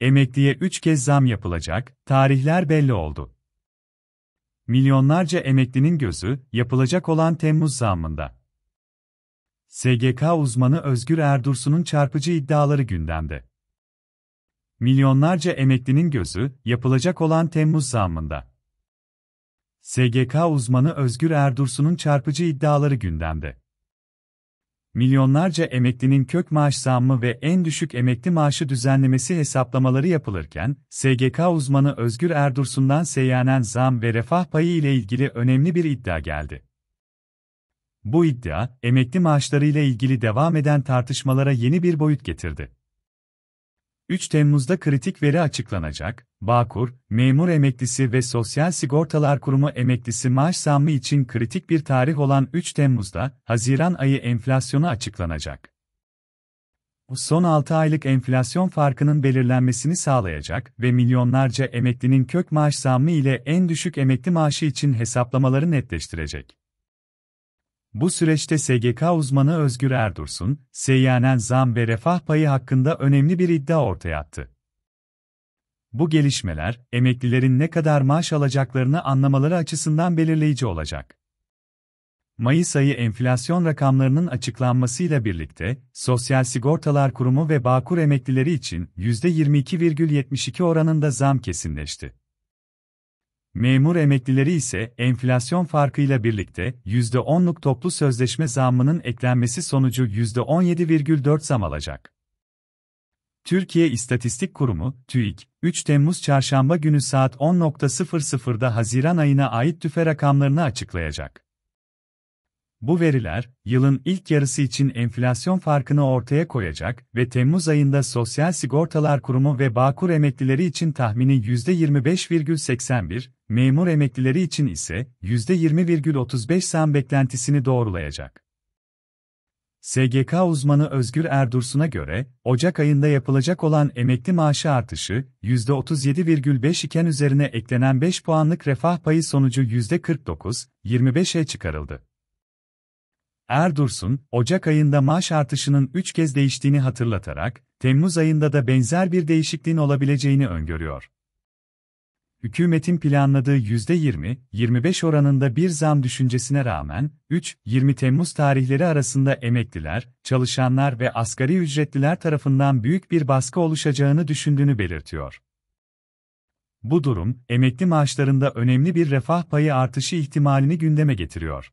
Emekliye 3 kez zam yapılacak, tarihler belli oldu. Milyonlarca emeklinin gözü yapılacak olan Temmuz zamında SGK uzmanı Özgür Erdursun'un çarpıcı iddiaları gündemde. Milyonlarca emeklinin gözü yapılacak olan Temmuz zamında SGK uzmanı Özgür Erdursun'un çarpıcı iddiaları gündemde milyonlarca emeklinin kök maaş zammı ve en düşük emekli maaşı düzenlemesi hesaplamaları yapılırken, SGK uzmanı Özgür Erdursun'dan seyyanen zam ve refah payı ile ilgili önemli bir iddia geldi. Bu iddia, emekli maaşları ile ilgili devam eden tartışmalara yeni bir boyut getirdi. 3 Temmuz'da kritik veri açıklanacak. Bağkur, memur emeklisi ve Sosyal Sigortalar Kurumu emeklisi maaş zammı için kritik bir tarih olan 3 Temmuz'da Haziran ayı enflasyonu açıklanacak. Bu son 6 aylık enflasyon farkının belirlenmesini sağlayacak ve milyonlarca emeklinin kök maaş zammı ile en düşük emekli maaşı için hesaplamaları netleştirecek. Bu süreçte SGK uzmanı Özgür Erdursun, seyyanen zam ve refah payı hakkında önemli bir iddia ortaya attı. Bu gelişmeler, emeklilerin ne kadar maaş alacaklarını anlamaları açısından belirleyici olacak. Mayıs ayı enflasyon rakamlarının açıklanmasıyla birlikte, Sosyal Sigortalar Kurumu ve Bağkur emeklileri için %22,72 oranında zam kesinleşti. Memur emeklileri ise enflasyon farkıyla birlikte %10'luk toplu sözleşme zammının eklenmesi sonucu %17,4 zam alacak. Türkiye İstatistik Kurumu, TÜİK, 3 Temmuz Çarşamba günü saat 10.00'da Haziran ayına ait tüfe rakamlarını açıklayacak. Bu veriler, yılın ilk yarısı için enflasyon farkını ortaya koyacak ve Temmuz ayında Sosyal Sigortalar Kurumu ve Bağkur emeklileri için tahmini %25,81, memur emeklileri için ise %20,35 zam beklentisini doğrulayacak. SGK uzmanı Özgür Erdursun'a göre, Ocak ayında yapılacak olan emekli maaşı artışı, %37,5 iken üzerine eklenen 5 puanlık refah payı sonucu %49,25'e çıkarıldı. Erdursun, Ocak ayında maaş artışının 3 kez değiştiğini hatırlatarak, Temmuz ayında da benzer bir değişikliğin olabileceğini öngörüyor. Hükümetin planladığı %20-25 oranında bir zam düşüncesine rağmen, 3-20 Temmuz tarihleri arasında emekliler, çalışanlar ve asgari ücretliler tarafından büyük bir baskı oluşacağını düşündüğünü belirtiyor. Bu durum, emekli maaşlarında önemli bir refah payı artışı ihtimalini gündeme getiriyor.